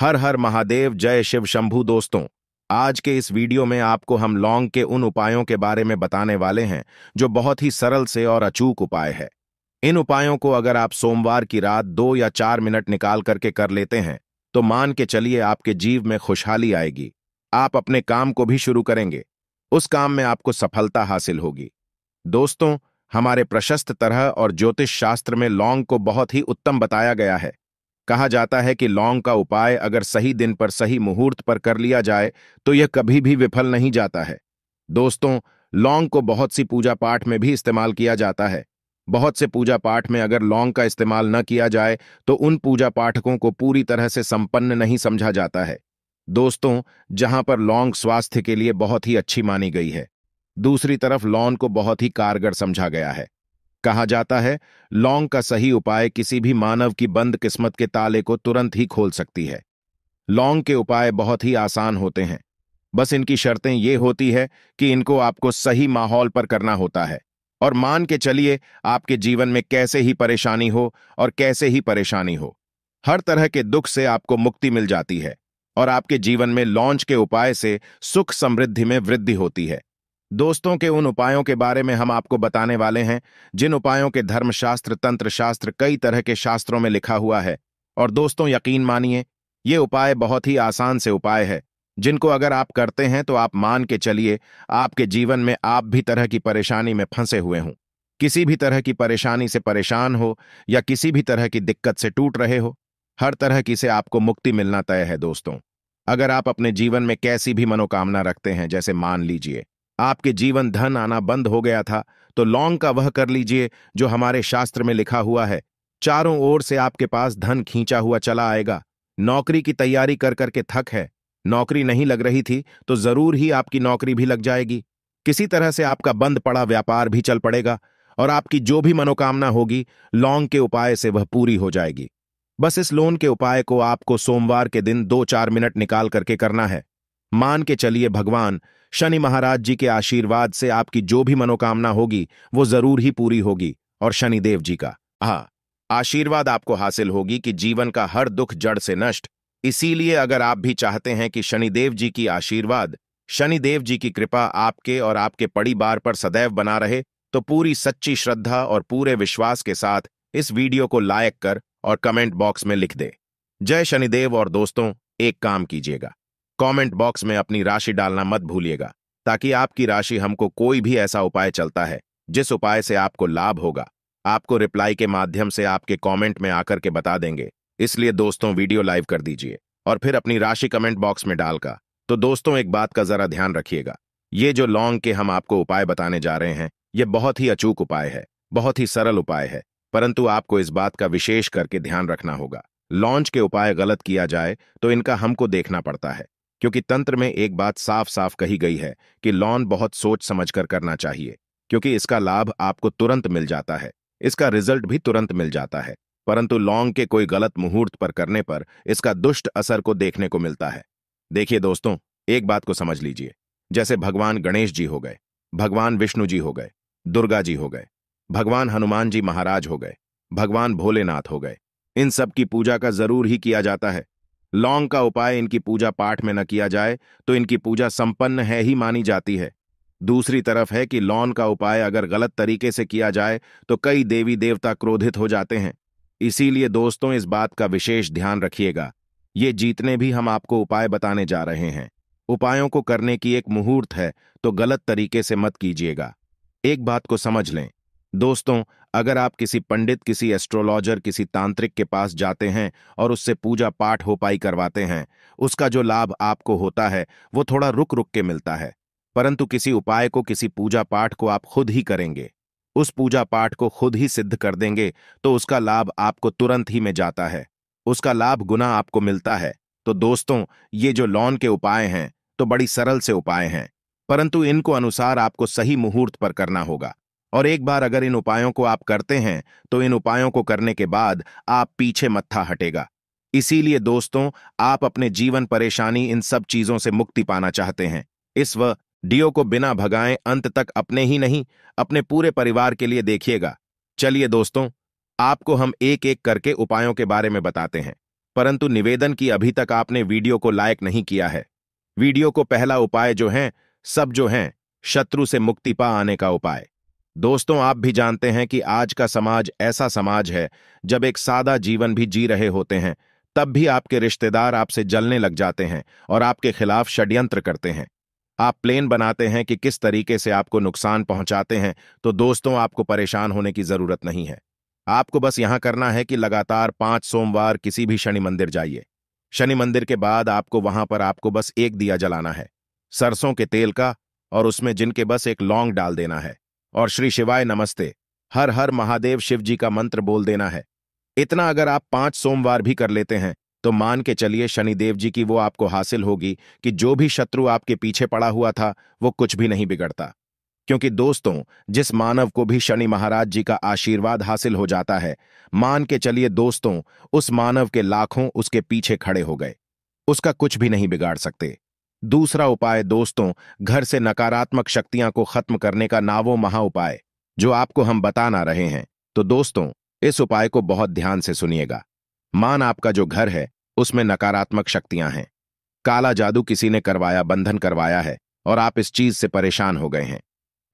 हर हर महादेव जय शिव शंभू दोस्तों आज के इस वीडियो में आपको हम लौंग के उन उपायों के बारे में बताने वाले हैं जो बहुत ही सरल से और अचूक उपाय है इन उपायों को अगर आप सोमवार की रात दो या चार मिनट निकाल करके कर लेते हैं तो मान के चलिए आपके जीव में खुशहाली आएगी आप अपने काम को भी शुरू करेंगे उस काम में आपको सफलता हासिल होगी दोस्तों हमारे प्रशस्त तरह और ज्योतिष शास्त्र में लौंग को बहुत ही उत्तम बताया गया है कहा जाता है कि लौंग का उपाय अगर सही दिन पर सही मुहूर्त पर कर लिया जाए तो यह कभी भी विफल नहीं जाता है दोस्तों लौंग को बहुत सी पूजा पाठ में भी इस्तेमाल किया जाता है बहुत से पूजा पाठ में अगर लौंग का इस्तेमाल न किया जाए तो उन पूजा पाठकों को पूरी तरह से संपन्न नहीं समझा जाता है दोस्तों जहां पर लौंग स्वास्थ्य के लिए बहुत ही अच्छी मानी गई है दूसरी तरफ लौंग को बहुत ही कारगर समझा गया है कहा जाता है लौंग का सही उपाय किसी भी मानव की बंद किस्मत के ताले को तुरंत ही खोल सकती है लौंग के उपाय बहुत ही आसान होते हैं बस इनकी शर्तें ये होती है कि इनको आपको सही माहौल पर करना होता है और मान के चलिए आपके जीवन में कैसे ही परेशानी हो और कैसे ही परेशानी हो हर तरह के दुख से आपको मुक्ति मिल जाती है और आपके जीवन में लॉन्च के उपाय से सुख समृद्धि में वृद्धि होती है दोस्तों के उन उपायों के बारे में हम आपको बताने वाले हैं जिन उपायों के धर्मशास्त्र तंत्र शास्त्र कई तरह के शास्त्रों में लिखा हुआ है और दोस्तों यकीन मानिए ये उपाय बहुत ही आसान से उपाय है जिनको अगर आप करते हैं तो आप मान के चलिए आपके जीवन में आप भी तरह की परेशानी में फंसे हुए हों किसी भी तरह की परेशानी से परेशान हो या किसी भी तरह की दिक्कत से टूट रहे हो हर तरह की से आपको मुक्ति मिलना तय है दोस्तों अगर आप अपने जीवन में कैसी भी मनोकामना रखते हैं जैसे मान लीजिए आपके जीवन धन आना बंद हो गया था तो लौंग का वह कर लीजिए जो हमारे शास्त्र में लिखा हुआ है चारों ओर से आपके पास धन खींचा हुआ चला आएगा नौकरी की तैयारी कर करके थक है नौकरी नहीं लग रही थी तो जरूर ही आपकी नौकरी भी लग जाएगी किसी तरह से आपका बंद पड़ा व्यापार भी चल पड़ेगा और आपकी जो भी मनोकामना होगी लौंग के उपाय से वह पूरी हो जाएगी बस इस लोन के उपाय को आपको सोमवार के दिन दो चार मिनट निकाल करके करना है मान के चलिए भगवान शनि महाराज जी के आशीर्वाद से आपकी जो भी मनोकामना होगी वो जरूर ही पूरी होगी और शनिदेव जी का हाँ आशीर्वाद आपको हासिल होगी कि जीवन का हर दुख जड़ से नष्ट इसीलिए अगर आप भी चाहते हैं कि शनिदेव जी की आशीर्वाद शनिदेव जी की कृपा आपके और आपके पड़ी बार पर सदैव बना रहे तो पूरी सच्ची श्रद्धा और पूरे विश्वास के साथ इस वीडियो को लाइक कर और कमेंट बॉक्स में लिख दे जय शनिदेव और दोस्तों एक काम कीजिएगा कमेंट बॉक्स में अपनी राशि डालना मत भूलिएगा ताकि आपकी राशि हमको कोई भी ऐसा उपाय चलता है जिस उपाय से आपको लाभ होगा आपको रिप्लाई के माध्यम से आपके कमेंट में आकर के बता देंगे इसलिए दोस्तों वीडियो लाइव कर दीजिए और फिर अपनी राशि कमेंट बॉक्स में डालकर तो दोस्तों एक बात का जरा ध्यान रखिएगा ये जो लॉन्ग के हम आपको उपाय बताने जा रहे हैं ये बहुत ही अचूक उपाय है बहुत ही सरल उपाय है परंतु आपको इस बात का विशेष करके ध्यान रखना होगा लॉन्च के उपाय गलत किया जाए तो इनका हमको देखना पड़ता है क्योंकि तंत्र में एक बात साफ साफ कही गई है कि लोन बहुत सोच समझकर करना चाहिए क्योंकि इसका लाभ आपको तुरंत मिल जाता है इसका रिजल्ट भी तुरंत मिल जाता है परंतु लॉन्ग के कोई गलत मुहूर्त पर करने पर इसका दुष्ट असर को देखने को मिलता है देखिए दोस्तों एक बात को समझ लीजिए जैसे भगवान गणेश जी हो गए भगवान विष्णु जी हो गए दुर्गा जी हो गए भगवान हनुमान जी महाराज हो गए भगवान भोलेनाथ हो गए इन सब की पूजा का जरूर ही किया जाता है लौंग का उपाय इनकी पूजा पाठ में न किया जाए तो इनकी पूजा संपन्न है ही मानी जाती है दूसरी तरफ है कि लौन का उपाय अगर गलत तरीके से किया जाए तो कई देवी देवता क्रोधित हो जाते हैं इसीलिए दोस्तों इस बात का विशेष ध्यान रखिएगा ये जीतने भी हम आपको उपाय बताने जा रहे हैं उपायों को करने की एक मुहूर्त है तो गलत तरीके से मत कीजिएगा एक बात को समझ लें दोस्तों अगर आप किसी पंडित किसी एस्ट्रोलॉजर किसी तांत्रिक के पास जाते हैं और उससे पूजा पाठ हो पाई करवाते हैं उसका जो लाभ आपको होता है वो थोड़ा रुक रुक के मिलता है परंतु किसी उपाय को किसी पूजा पाठ को आप खुद ही करेंगे उस पूजा पाठ को खुद ही सिद्ध कर देंगे तो उसका लाभ आपको तुरंत ही में जाता है उसका लाभ गुना आपको मिलता है तो दोस्तों ये जो लॉन के उपाय हैं तो बड़ी सरल से उपाय हैं परंतु इनको अनुसार आपको सही मुहूर्त पर करना होगा और एक बार अगर इन उपायों को आप करते हैं तो इन उपायों को करने के बाद आप पीछे मत्था हटेगा इसीलिए दोस्तों आप अपने जीवन परेशानी इन सब चीजों से मुक्ति पाना चाहते हैं इस व डियो को बिना भगाएं अंत तक अपने ही नहीं अपने पूरे परिवार के लिए देखिएगा चलिए दोस्तों आपको हम एक एक करके उपायों के बारे में बताते हैं परंतु निवेदन की अभी तक आपने वीडियो को लायक नहीं किया है वीडियो को पहला उपाय जो है सब जो है शत्रु से मुक्ति पा आने का उपाय दोस्तों आप भी जानते हैं कि आज का समाज ऐसा समाज है जब एक सादा जीवन भी जी रहे होते हैं तब भी आपके रिश्तेदार आपसे जलने लग जाते हैं और आपके खिलाफ षड्यंत्र करते हैं आप प्लेन बनाते हैं कि किस तरीके से आपको नुकसान पहुंचाते हैं तो दोस्तों आपको परेशान होने की जरूरत नहीं है आपको बस यहां करना है कि लगातार पांच सोमवार किसी भी शनि मंदिर जाइए शनि मंदिर के बाद आपको वहां पर आपको बस एक दिया जलाना है सरसों के तेल का और उसमें जिनके बस एक लौंग डाल देना है और श्री शिवाय नमस्ते हर हर महादेव शिव जी का मंत्र बोल देना है इतना अगर आप पांच सोमवार भी कर लेते हैं तो मान के चलिए शनिदेव जी की वो आपको हासिल होगी कि जो भी शत्रु आपके पीछे पड़ा हुआ था वो कुछ भी नहीं बिगड़ता क्योंकि दोस्तों जिस मानव को भी शनि महाराज जी का आशीर्वाद हासिल हो जाता है मान के चलिए दोस्तों उस मानव के लाखों उसके पीछे खड़े हो गए उसका कुछ भी नहीं बिगाड़ सकते दूसरा उपाय दोस्तों घर से नकारात्मक शक्तियां को खत्म करने का नावो महा उपाय जो आपको हम बता ना रहे हैं तो दोस्तों इस उपाय को बहुत ध्यान से सुनिएगा मान आपका जो घर है उसमें नकारात्मक शक्तियां हैं काला जादू किसी ने करवाया बंधन करवाया है और आप इस चीज से परेशान हो गए हैं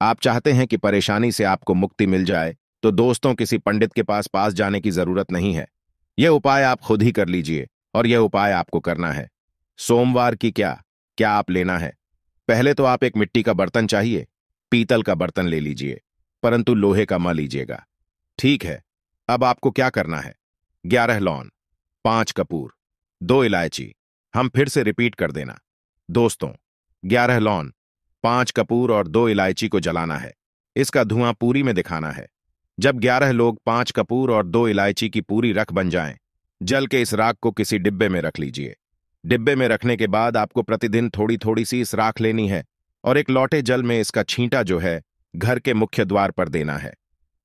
आप चाहते हैं कि परेशानी से आपको मुक्ति मिल जाए तो दोस्तों किसी पंडित के पास पास जाने की जरूरत नहीं है यह उपाय आप खुद ही कर लीजिए और यह उपाय आपको करना है सोमवार की क्या क्या आप लेना है पहले तो आप एक मिट्टी का बर्तन चाहिए पीतल का बर्तन ले लीजिए परंतु लोहे का म लीजिएगा ठीक है अब आपको क्या करना है ग्यारह लॉन पांच कपूर दो इलायची हम फिर से रिपीट कर देना दोस्तों ग्यारह लॉन पांच कपूर और दो इलायची को जलाना है इसका धुआं पूरी में दिखाना है जब ग्यारह लोग पांच कपूर और दो इलायची की पूरी रख बन जाएं, जल के इस राख को किसी डिब्बे में रख लीजिए डिब्बे में रखने के बाद आपको प्रतिदिन थोड़ी थोड़ी सी इस राख लेनी है और एक लौटे जल में इसका छींटा जो है घर के मुख्य द्वार पर देना है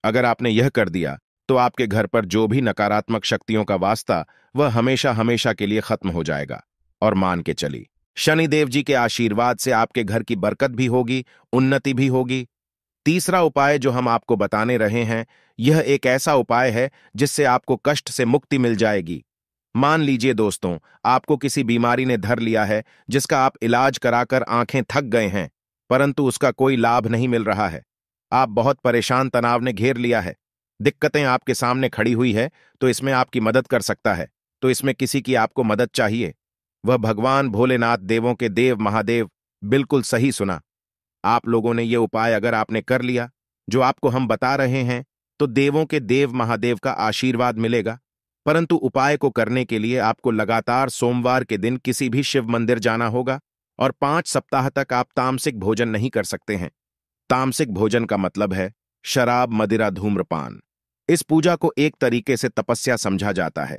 अगर आपने यह कर दिया तो आपके घर पर जो भी नकारात्मक शक्तियों का वास्ता वह हमेशा हमेशा के लिए खत्म हो जाएगा और मान के चली शनिदेव जी के आशीर्वाद से आपके घर की बरकत भी होगी उन्नति भी होगी तीसरा उपाय जो हम आपको बताने रहे हैं यह एक ऐसा उपाय है जिससे आपको कष्ट से मुक्ति मिल जाएगी मान लीजिए दोस्तों आपको किसी बीमारी ने धर लिया है जिसका आप इलाज कराकर आंखें थक गए हैं परंतु उसका कोई लाभ नहीं मिल रहा है आप बहुत परेशान तनाव ने घेर लिया है दिक्कतें आपके सामने खड़ी हुई है तो इसमें आपकी मदद कर सकता है तो इसमें किसी की आपको मदद चाहिए वह भगवान भोलेनाथ देवों के देव महादेव बिल्कुल सही सुना आप लोगों ने यह उपाय अगर आपने कर लिया जो आपको हम बता रहे हैं तो देवों के देव महादेव का आशीर्वाद मिलेगा परंतु उपाय को करने के लिए आपको लगातार सोमवार के दिन किसी भी शिव मंदिर जाना होगा और पांच सप्ताह तक आप तामसिक भोजन नहीं कर सकते हैं तामसिक भोजन का मतलब है शराब मदिरा धूम्रपान इस पूजा को एक तरीके से तपस्या समझा जाता है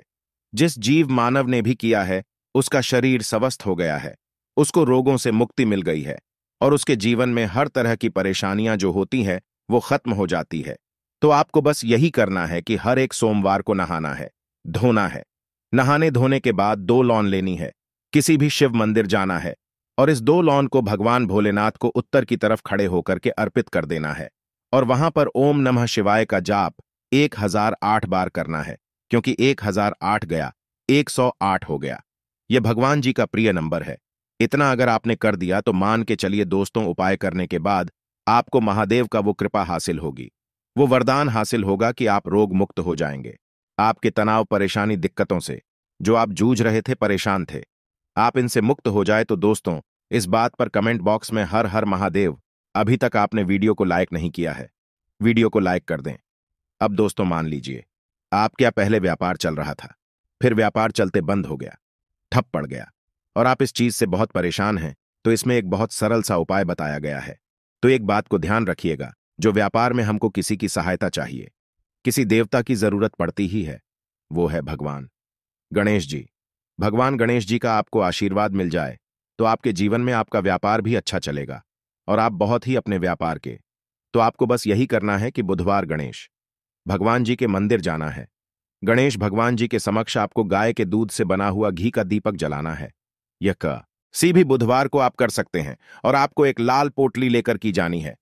जिस जीव मानव ने भी किया है उसका शरीर स्वस्थ हो गया है उसको रोगों से मुक्ति मिल गई है और उसके जीवन में हर तरह की परेशानियां जो होती हैं वो खत्म हो जाती है तो आपको बस यही करना है कि हर एक सोमवार को नहाना है धोना है नहाने धोने के बाद दो लॉन लेनी है किसी भी शिव मंदिर जाना है और इस दो लॉन को भगवान भोलेनाथ को उत्तर की तरफ खड़े होकर के अर्पित कर देना है और वहां पर ओम नमः शिवाय का जाप 1008 बार करना है क्योंकि 1008 गया 108 हो गया यह भगवान जी का प्रिय नंबर है इतना अगर आपने कर दिया तो मान के चलिए दोस्तों उपाय करने के बाद आपको महादेव का वो कृपा हासिल होगी वो वरदान हासिल होगा कि आप रोग मुक्त हो जाएंगे आपके तनाव परेशानी दिक्कतों से जो आप जूझ रहे थे परेशान थे आप इनसे मुक्त हो जाए तो दोस्तों इस बात पर कमेंट बॉक्स में हर हर महादेव अभी तक आपने वीडियो को लाइक नहीं किया है वीडियो को लाइक कर दें अब दोस्तों मान लीजिए आप क्या पहले व्यापार चल रहा था फिर व्यापार चलते बंद हो गया ठप पड़ गया और आप इस चीज से बहुत परेशान हैं तो इसमें एक बहुत सरल सा उपाय बताया गया है तो एक बात को ध्यान रखिएगा जो व्यापार में हमको किसी की सहायता चाहिए किसी देवता की जरूरत पड़ती ही है वो है भगवान गणेश जी भगवान गणेश जी का आपको आशीर्वाद मिल जाए तो आपके जीवन में आपका व्यापार भी अच्छा चलेगा और आप बहुत ही अपने व्यापार के तो आपको बस यही करना है कि बुधवार गणेश भगवान जी के मंदिर जाना है गणेश भगवान जी के समक्ष आपको गाय के दूध से बना हुआ घी का दीपक जलाना है यह सी भी बुधवार को आप कर सकते हैं और आपको एक लाल पोटली लेकर की जानी है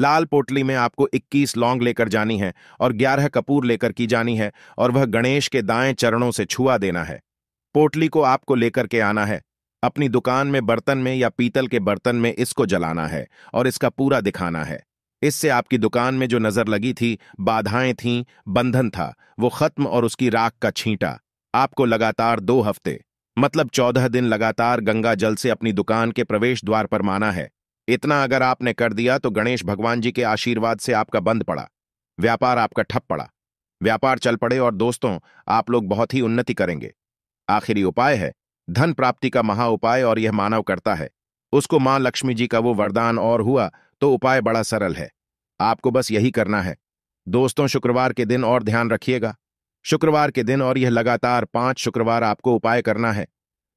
लाल पोटली में आपको 21 लौंग लेकर जानी है और 11 कपूर लेकर की जानी है और वह गणेश के दाएं चरणों से छुआ देना है पोटली को आपको लेकर के आना है अपनी दुकान में बर्तन में या पीतल के बर्तन में इसको जलाना है और इसका पूरा दिखाना है इससे आपकी दुकान में जो नजर लगी थी बाधाएं थीं बंधन था वो खत्म और उसकी राख का छींटा आपको लगातार दो हफ्ते मतलब चौदह दिन लगातार गंगा जल से अपनी दुकान के प्रवेश द्वार पर माना है इतना अगर आपने कर दिया तो गणेश भगवान जी के आशीर्वाद से आपका बंद पड़ा व्यापार आपका ठप पड़ा व्यापार चल पड़े और दोस्तों आप लोग बहुत ही उन्नति करेंगे आखिरी उपाय है धन प्राप्ति का महा उपाय और यह मानव करता है उसको मां लक्ष्मी जी का वो वरदान और हुआ तो उपाय बड़ा सरल है आपको बस यही करना है दोस्तों शुक्रवार के दिन और ध्यान रखिएगा शुक्रवार के दिन और यह लगातार पांच शुक्रवार आपको उपाय करना है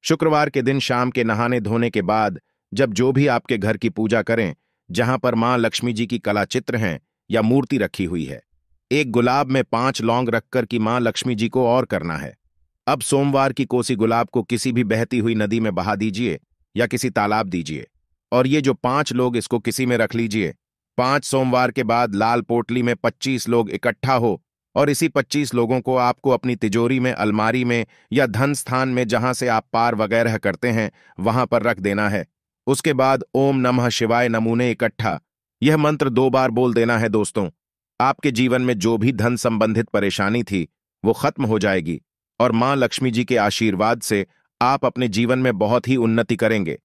शुक्रवार के दिन शाम के नहाने धोने के बाद जब जो भी आपके घर की पूजा करें जहां पर मां लक्ष्मी जी की कला चित्र हैं या मूर्ति रखी हुई है एक गुलाब में पांच लौंग रखकर की मां लक्ष्मी जी को और करना है अब सोमवार की कोसी गुलाब को किसी भी बहती हुई नदी में बहा दीजिए या किसी तालाब दीजिए और ये जो पांच लोग इसको किसी में रख लीजिए पांच सोमवार के बाद लाल पोटली में पच्चीस लोग इकट्ठा हो और इसी पच्चीस लोगों को आपको अपनी तिजोरी में अलमारी में या धन स्थान में जहां से आप पार वगैरह करते हैं वहां पर रख देना है उसके बाद ओम नमः शिवाय नमूने इकट्ठा यह मंत्र दो बार बोल देना है दोस्तों आपके जीवन में जो भी धन संबंधित परेशानी थी वो खत्म हो जाएगी और मां लक्ष्मी जी के आशीर्वाद से आप अपने जीवन में बहुत ही उन्नति करेंगे